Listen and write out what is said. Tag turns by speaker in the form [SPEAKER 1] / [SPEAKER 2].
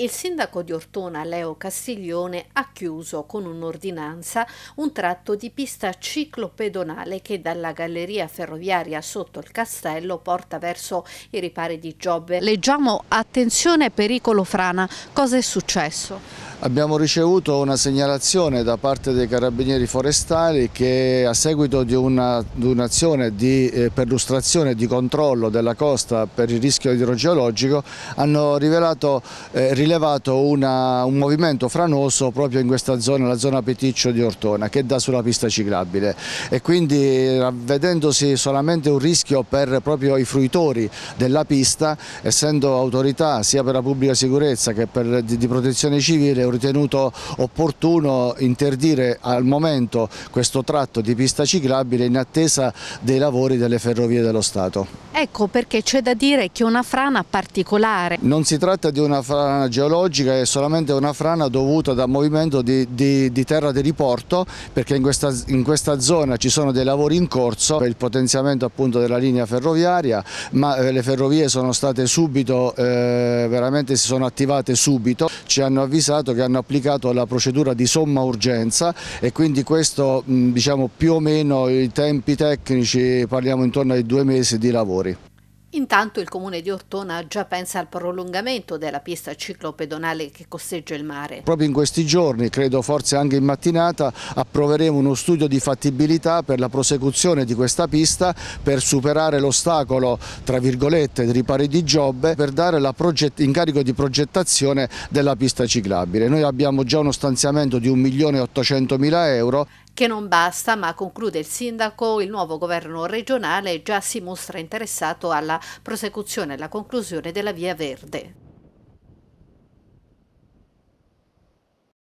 [SPEAKER 1] Il sindaco di Ortona Leo Castiglione ha chiuso con un'ordinanza un tratto di pista ciclopedonale che dalla galleria ferroviaria sotto il castello porta verso i ripari di Giobbe. Leggiamo attenzione pericolo frana, cosa è successo?
[SPEAKER 2] Abbiamo ricevuto una segnalazione da parte dei carabinieri forestali che a seguito di un'azione un di eh, perlustrazione e di controllo della costa per il rischio idrogeologico hanno rivelato, eh, rilevato una, un movimento franoso proprio in questa zona, la zona Peticcio di Ortona che dà sulla pista ciclabile e quindi eh, vedendosi solamente un rischio per proprio i fruitori della pista, essendo autorità sia per la pubblica sicurezza che per, di, di protezione civile ritenuto opportuno interdire al momento questo tratto di pista ciclabile in attesa dei lavori delle ferrovie dello Stato.
[SPEAKER 1] Ecco perché c'è da dire che è una frana particolare.
[SPEAKER 2] Non si tratta di una frana geologica, è solamente una frana dovuta da movimento di, di, di terra di riporto perché in questa, in questa, zona ci sono dei lavori in corso per il potenziamento appunto della linea ferroviaria ma eh, le ferrovie sono state subito, eh, veramente si sono attivate subito, ci hanno avvisato che che hanno applicato la procedura di somma urgenza e quindi questo diciamo, più o meno i tempi tecnici parliamo intorno ai due mesi di lavori.
[SPEAKER 1] Intanto il comune di Ortona già pensa al prolungamento della pista ciclopedonale che costeggia il mare.
[SPEAKER 2] Proprio in questi giorni, credo forse anche in mattinata, approveremo uno studio di fattibilità per la prosecuzione di questa pista per superare l'ostacolo, tra virgolette, di ripari di Giobbe per dare l'incarico di progettazione della pista ciclabile. Noi abbiamo già uno stanziamento di 1.800.000 euro
[SPEAKER 1] che non basta, ma conclude il sindaco, il nuovo governo regionale già si mostra interessato alla prosecuzione e alla conclusione della Via Verde.